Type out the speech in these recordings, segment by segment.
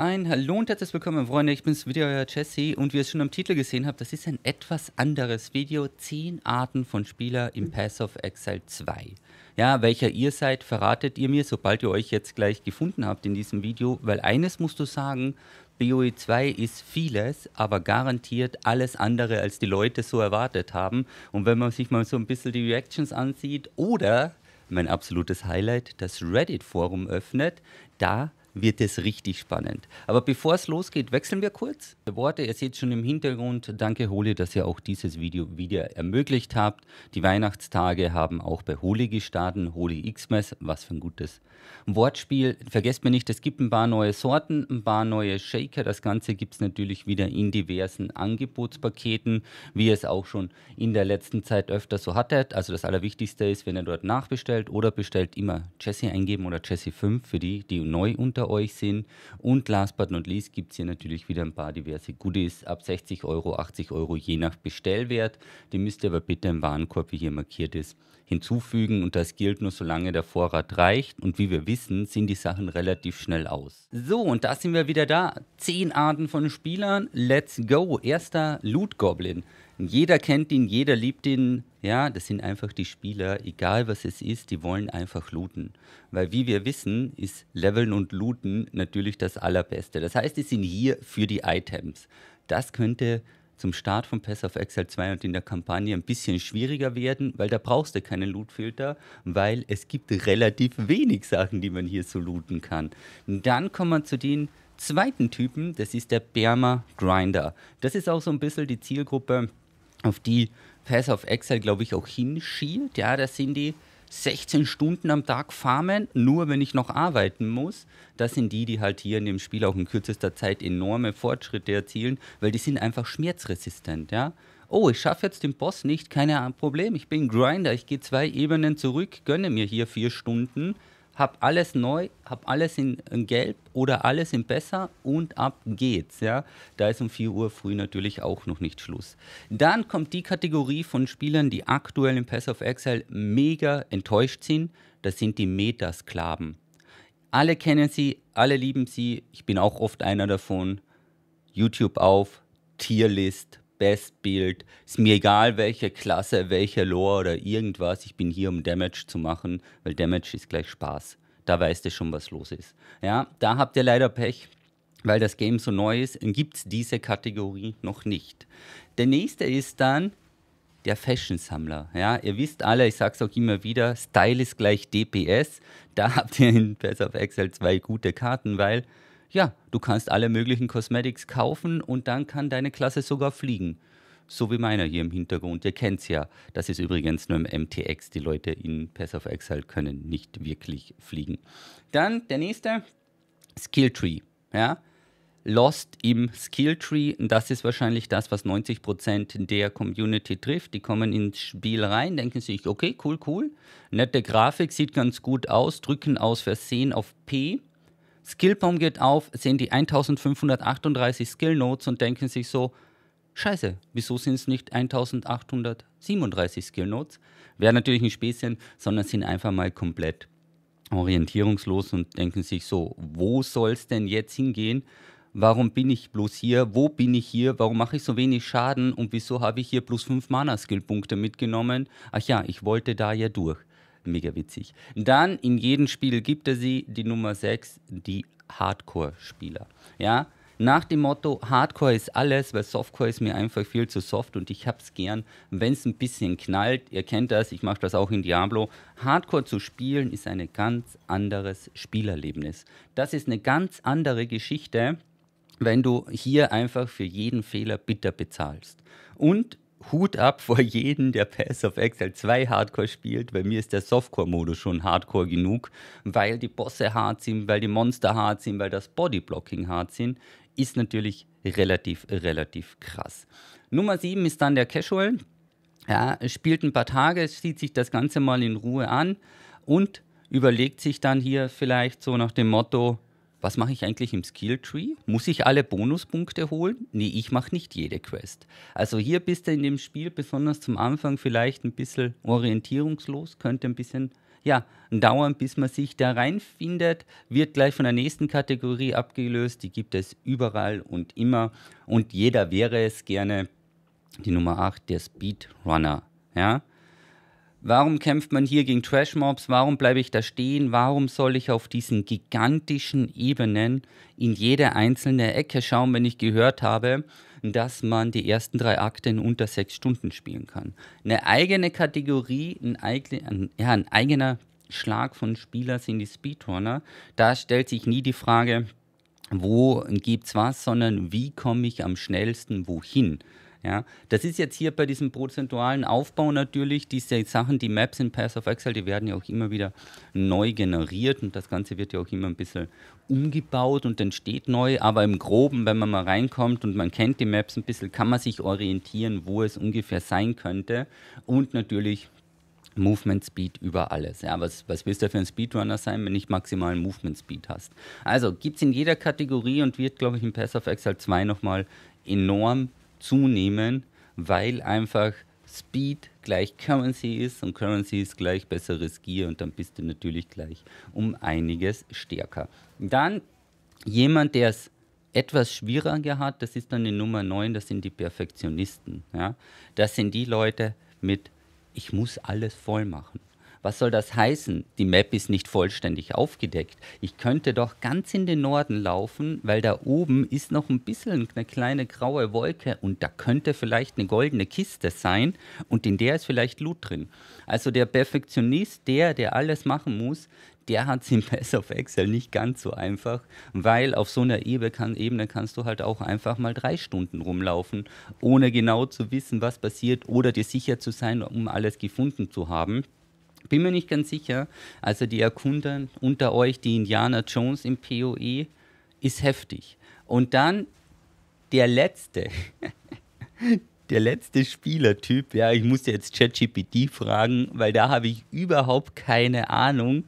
Ein Hallo und herzlich willkommen, Freunde. Ich bin's wieder, euer Jesse. Und wie ihr es schon am Titel gesehen habt, das ist ein etwas anderes Video. 10 Arten von Spieler im Pass of Exile 2. Ja, welcher ihr seid, verratet ihr mir, sobald ihr euch jetzt gleich gefunden habt in diesem Video. Weil eines musst du sagen, BOE 2 ist vieles, aber garantiert alles andere, als die Leute so erwartet haben. Und wenn man sich mal so ein bisschen die Reactions ansieht oder mein absolutes Highlight, das Reddit-Forum öffnet, da wird es richtig spannend. Aber bevor es losgeht, wechseln wir kurz. Worte, ihr seht schon im Hintergrund. Danke, Hole, dass ihr auch dieses Video wieder ermöglicht habt. Die Weihnachtstage haben auch bei Hole gestartet. Hole Xmas, was für ein gutes Wortspiel. Vergesst mir nicht, es gibt ein paar neue Sorten, ein paar neue Shaker. Das Ganze gibt es natürlich wieder in diversen Angebotspaketen, wie ihr es auch schon in der letzten Zeit öfter so hattet. Also das Allerwichtigste ist, wenn ihr dort nachbestellt oder bestellt, immer Jesse eingeben oder Jesse 5 für die, die neu unter unter euch sind. Und last but not least gibt es hier natürlich wieder ein paar diverse Goodies ab 60 Euro, 80 Euro je nach Bestellwert. Die müsst ihr aber bitte im Warenkorb, wie hier markiert ist, hinzufügen und das gilt nur solange der Vorrat reicht und wie wir wissen, sind die Sachen relativ schnell aus. So, und da sind wir wieder da. Zehn Arten von Spielern. Let's go. Erster Loot Goblin. Jeder kennt ihn, jeder liebt ihn. Ja, das sind einfach die Spieler, egal was es ist, die wollen einfach looten. Weil wie wir wissen, ist Leveln und Looten natürlich das Allerbeste. Das heißt, die sind hier für die Items. Das könnte zum Start von Pass of Exile 2 und in der Kampagne ein bisschen schwieriger werden, weil da brauchst du keinen Lootfilter, weil es gibt relativ wenig Sachen, die man hier so looten kann. Und dann kommen wir zu den zweiten Typen, das ist der Berma Grinder. Das ist auch so ein bisschen die Zielgruppe auf die Pass of Exile, glaube ich, auch hinschielt. Ja, da sind die 16 Stunden am Tag farmen, nur wenn ich noch arbeiten muss. Das sind die, die halt hier in dem Spiel auch in kürzester Zeit enorme Fortschritte erzielen, weil die sind einfach schmerzresistent, ja. Oh, ich schaffe jetzt den Boss nicht, keine Problem, ich bin Grinder, ich gehe zwei Ebenen zurück, gönne mir hier vier Stunden, habe alles neu, habe alles in, in, Gelb oder alles in Besser und ab geht's. Ja? Da ist um 4 Uhr früh natürlich auch noch nicht Schluss. Dann kommt die Kategorie von Spielern, die aktuell in Pass of Exile mega enttäuscht sind. Das sind die Metasklaven. Alle kennen sie, alle lieben sie. Ich bin auch oft einer davon. YouTube auf, Tierlist, Best Build. Ist mir egal, welche Klasse, welche Lore oder irgendwas. Ich bin hier, um Damage zu machen, weil Damage ist gleich Spaß. Da weißt du schon, was los ist. Ja, da habt ihr leider Pech, weil das Game so neu ist. Gibt es diese Kategorie noch nicht. Der nächste ist dann der Fashion-Sammler. Ja, ihr wisst alle, ich sage es auch immer wieder, Style ist gleich DPS. Da habt ihr in Pass of Excel zwei gute Karten, weil ja, du kannst alle möglichen Cosmetics kaufen und dann kann deine Klasse sogar fliegen. So wie meiner hier im Hintergrund. Ihr kennt es ja. Das ist übrigens nur im MTX. Die Leute in Pass of Exile können nicht wirklich fliegen. Dann der nächste Skilltree. Ja? Lost im Skilltree. Das ist wahrscheinlich das, was 90% der Community trifft. Die kommen ins Spiel rein, denken sich, okay, cool, cool. Nette Grafik, sieht ganz gut aus, drücken aus Versehen auf P Skillbaum geht auf, sehen die 1538 Skill Notes und denken sich so, Scheiße, wieso sind es nicht 1837 Skill Notes? Wäre natürlich ein Späßchen, sondern sind einfach mal komplett orientierungslos und denken sich so, wo soll es denn jetzt hingehen? Warum bin ich bloß hier? Wo bin ich hier? Warum mache ich so wenig Schaden? Und wieso habe ich hier plus 5 mana skillpunkte mitgenommen? Ach ja, ich wollte da ja durch mega witzig. Dann in jedem Spiel gibt es sie, die Nummer 6, die Hardcore-Spieler. Ja, nach dem Motto, Hardcore ist alles, weil Softcore ist mir einfach viel zu soft und ich hab's gern, wenn es ein bisschen knallt. Ihr kennt das, ich mache das auch in Diablo. Hardcore zu spielen ist ein ganz anderes Spielerlebnis. Das ist eine ganz andere Geschichte, wenn du hier einfach für jeden Fehler bitter bezahlst. Und Hut ab vor jedem, der Pass of Excel 2 Hardcore spielt. Bei mir ist der Softcore-Modus schon Hardcore genug, weil die Bosse hart sind, weil die Monster hart sind, weil das Bodyblocking hart sind. Ist natürlich relativ, relativ krass. Nummer 7 ist dann der Casual. Ja, spielt ein paar Tage, sieht sich das Ganze mal in Ruhe an und überlegt sich dann hier vielleicht so nach dem Motto, was mache ich eigentlich im Skilltree? Muss ich alle Bonuspunkte holen? Nee, ich mache nicht jede Quest. Also hier bist du in dem Spiel besonders zum Anfang vielleicht ein bisschen orientierungslos, könnte ein bisschen ja, dauern, bis man sich da reinfindet, wird gleich von der nächsten Kategorie abgelöst. Die gibt es überall und immer und jeder wäre es gerne die Nummer 8, der Speedrunner. Ja? Warum kämpft man hier gegen Trash-Mobs? Warum bleibe ich da stehen? Warum soll ich auf diesen gigantischen Ebenen in jede einzelne Ecke schauen, wenn ich gehört habe, dass man die ersten drei Akte in unter sechs Stunden spielen kann? Eine eigene Kategorie, ein, ein, ja, ein eigener Schlag von Spieler sind die Speedrunner. Da stellt sich nie die Frage, wo gibt's was, sondern wie komme ich am schnellsten wohin? Ja, das ist jetzt hier bei diesem prozentualen Aufbau natürlich, diese Sachen, die Maps in Path of Excel, die werden ja auch immer wieder neu generiert und das Ganze wird ja auch immer ein bisschen umgebaut und entsteht neu, aber im Groben, wenn man mal reinkommt und man kennt die Maps ein bisschen, kann man sich orientieren, wo es ungefähr sein könnte und natürlich Movement Speed über alles. Ja, was, was willst du für ein Speedrunner sein, wenn du nicht maximalen Movement Speed hast? Also gibt es in jeder Kategorie und wird, glaube ich, in Path of Excel 2 nochmal enorm zunehmen, weil einfach Speed gleich Currency ist und Currency ist gleich besseres Gear und dann bist du natürlich gleich um einiges stärker. Dann jemand, der es etwas schwieriger hat, das ist dann die Nummer 9, das sind die Perfektionisten. Ja? Das sind die Leute mit, ich muss alles voll machen. Was soll das heißen? Die Map ist nicht vollständig aufgedeckt. Ich könnte doch ganz in den Norden laufen, weil da oben ist noch ein bisschen eine kleine graue Wolke und da könnte vielleicht eine goldene Kiste sein und in der ist vielleicht Loot drin. Also der Perfektionist, der, der alles machen muss, der hat es im Pass of Excel nicht ganz so einfach, weil auf so einer Ebene, kannst du halt auch einfach mal drei Stunden rumlaufen, ohne genau zu wissen, was passiert oder dir sicher zu sein, um alles gefunden zu haben. Bin mir nicht ganz sicher. Also die Erkunder unter euch, die Indiana Jones im POE, ist heftig. Und dann der letzte, der letzte Spielertyp, ja, ich musste jetzt ChatGPT fragen, weil da habe ich überhaupt keine Ahnung.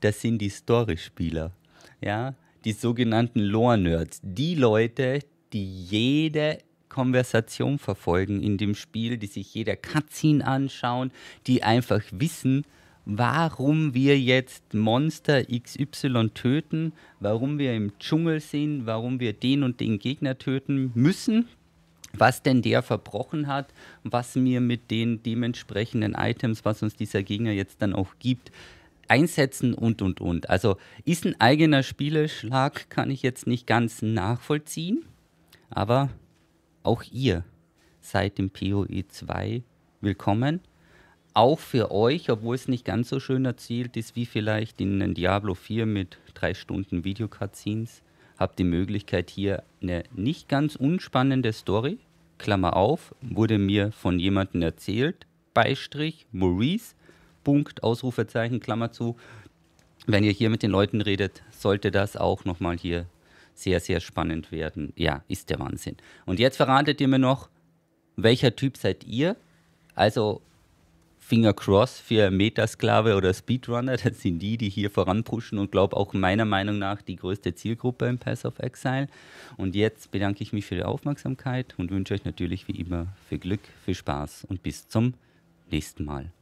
Das sind die Story-Spieler, ja, die sogenannten Lore-Nerds, die Leute, die jede Konversation verfolgen in dem Spiel, die sich jeder Cutscene anschauen, die einfach wissen, warum wir jetzt Monster XY töten, warum wir im Dschungel sind, warum wir den und den Gegner töten müssen, was denn der verbrochen hat, was wir mit den dementsprechenden Items, was uns dieser Gegner jetzt dann auch gibt, einsetzen und und und. Also ist ein eigener Spieleschlag, kann ich jetzt nicht ganz nachvollziehen, aber auch ihr seid im POE 2 willkommen. Auch für euch, obwohl es nicht ganz so schön erzielt ist wie vielleicht in einem Diablo 4 mit drei Stunden Videocutscenes, habt die Möglichkeit hier eine nicht ganz unspannende Story, Klammer auf, wurde mir von jemandem erzählt, Beistrich, Maurice, Punkt, Ausrufezeichen, Klammer zu. Wenn ihr hier mit den Leuten redet, sollte das auch nochmal hier sehr, sehr spannend werden. Ja, ist der Wahnsinn. Und jetzt verratet ihr mir noch, welcher Typ seid ihr? Also Finger cross für Metasklave oder Speedrunner, das sind die, die hier voranpushen und glaube auch meiner Meinung nach die größte Zielgruppe im Pass of Exile. Und jetzt bedanke ich mich für die Aufmerksamkeit und wünsche euch natürlich wie immer viel Glück, viel Spaß und bis zum nächsten Mal.